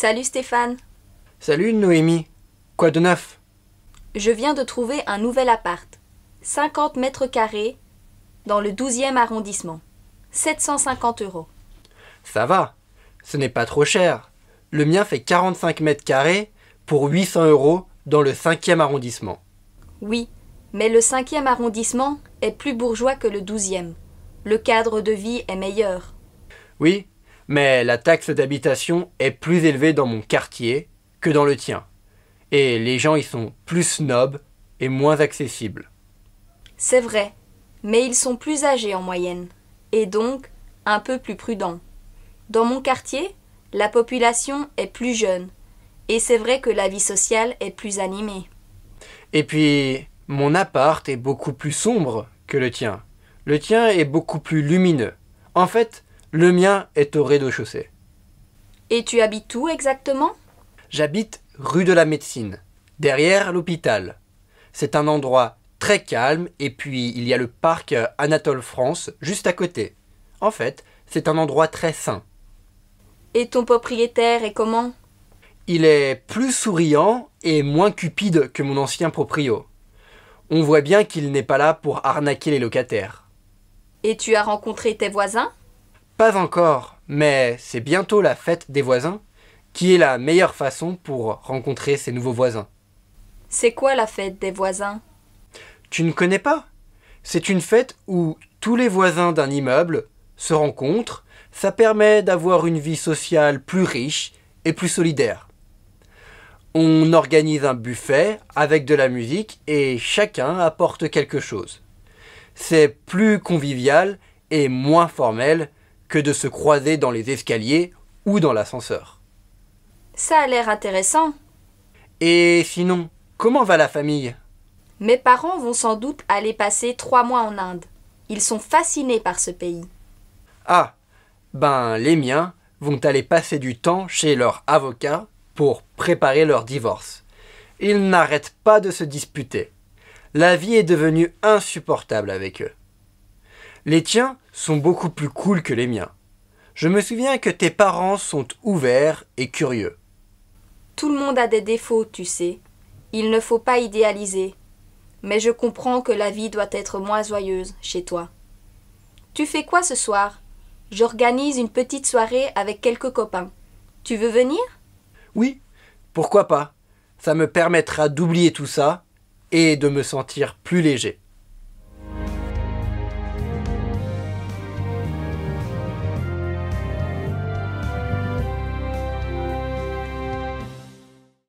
Salut Stéphane. Salut Noémie. Quoi de neuf Je viens de trouver un nouvel appart. 50 mètres carrés dans le 12e arrondissement. 750 euros. Ça va, ce n'est pas trop cher. Le mien fait 45 mètres carrés pour 800 euros dans le 5e arrondissement. Oui, mais le 5e arrondissement est plus bourgeois que le 12e. Le cadre de vie est meilleur. Oui, mais la taxe d'habitation est plus élevée dans mon quartier que dans le tien. Et les gens y sont plus snobs et moins accessibles. C'est vrai, mais ils sont plus âgés en moyenne, et donc un peu plus prudents. Dans mon quartier, la population est plus jeune, et c'est vrai que la vie sociale est plus animée. Et puis, mon appart est beaucoup plus sombre que le tien. Le tien est beaucoup plus lumineux. En fait, le mien est au rez-de-chaussée. Et tu habites où exactement J'habite rue de la Médecine, derrière l'hôpital. C'est un endroit très calme et puis il y a le parc Anatole France juste à côté. En fait, c'est un endroit très sain. Et ton propriétaire est comment Il est plus souriant et moins cupide que mon ancien proprio. On voit bien qu'il n'est pas là pour arnaquer les locataires. Et tu as rencontré tes voisins pas encore, mais c'est bientôt la fête des voisins, qui est la meilleure façon pour rencontrer ses nouveaux voisins. C'est quoi la fête des voisins Tu ne connais pas C'est une fête où tous les voisins d'un immeuble se rencontrent, ça permet d'avoir une vie sociale plus riche et plus solidaire. On organise un buffet avec de la musique et chacun apporte quelque chose. C'est plus convivial et moins formel que de se croiser dans les escaliers ou dans l'ascenseur. Ça a l'air intéressant. Et sinon, comment va la famille Mes parents vont sans doute aller passer trois mois en Inde. Ils sont fascinés par ce pays. Ah, ben les miens vont aller passer du temps chez leur avocat pour préparer leur divorce. Ils n'arrêtent pas de se disputer. La vie est devenue insupportable avec eux. Les tiens, sont beaucoup plus cool que les miens. Je me souviens que tes parents sont ouverts et curieux. Tout le monde a des défauts, tu sais. Il ne faut pas idéaliser. Mais je comprends que la vie doit être moins joyeuse chez toi. Tu fais quoi ce soir J'organise une petite soirée avec quelques copains. Tu veux venir Oui, pourquoi pas. Ça me permettra d'oublier tout ça et de me sentir plus léger.